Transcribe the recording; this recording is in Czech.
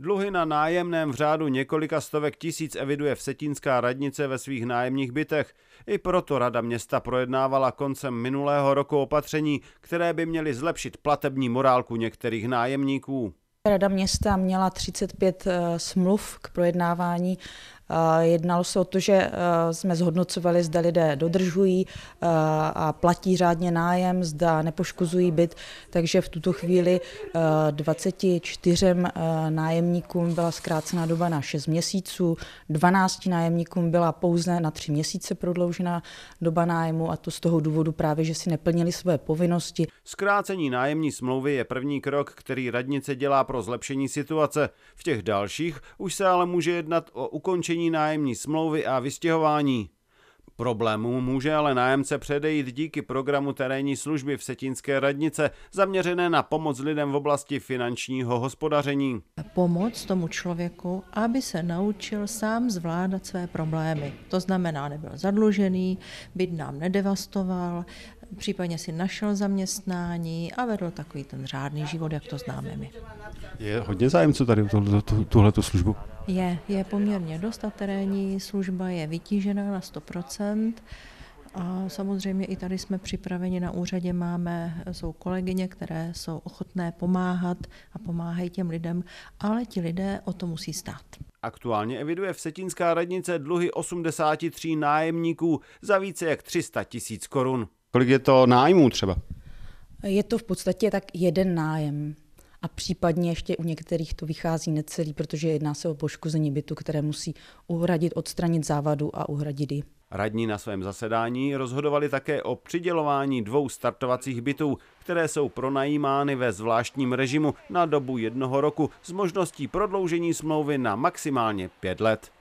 Dluhy na nájemném v řádu několika stovek tisíc eviduje Vsetínská radnice ve svých nájemních bytech. I proto Rada města projednávala koncem minulého roku opatření, které by měly zlepšit platební morálku některých nájemníků. Rada města měla 35 eh, smluv k projednávání Eh, jednalo se o to, že eh, jsme zhodnocovali, zda lidé dodržují eh, a platí řádně nájem, zda nepoškozují byt, takže v tuto chvíli 24 nájemníkům byla zkrácena doba na 6 měsíců, 12 nájemníkům byla pouze na 3 měsíce prodloužena doba nájmu a to z toho důvodu právě, že si neplnili své povinnosti. Zkrácení nájemní smlouvy je první krok, který radnice dělá pro zlepšení situace. V těch dalších už se ale může jednat o ukončení ukončení nájemní smlouvy a vystěhování. Problému může ale nájemce předejít díky programu terénní služby v Setínské radnice, zaměřené na pomoc lidem v oblasti finančního hospodaření. Pomoc tomu člověku, aby se naučil sám zvládat své problémy. To znamená, nebyl zadlužený, byt nám nedevastoval, případně si našel zaměstnání a vedl takový ten řádný život, jak to známe my. Je hodně zájemců tady o tuhle službu? Je, je poměrně dost a terénní služba je vytížená na 100%. A samozřejmě i tady jsme připraveni na úřadě, máme, jsou kolegyně, které jsou ochotné pomáhat a pomáhají těm lidem, ale ti lidé o to musí stát. Aktuálně eviduje Vsetínská radnice dluhy 83 nájemníků za více jak 300 tisíc korun. Kolik je to nájmů třeba? Je to v podstatě tak jeden nájem. A případně ještě u některých to vychází necelý, protože jedná se o poškození bytu, které musí uhradit, odstranit závadu a uhradit ji. Radní na svém zasedání rozhodovali také o přidělování dvou startovacích bytů, které jsou pronajímány ve zvláštním režimu na dobu jednoho roku s možností prodloužení smlouvy na maximálně pět let.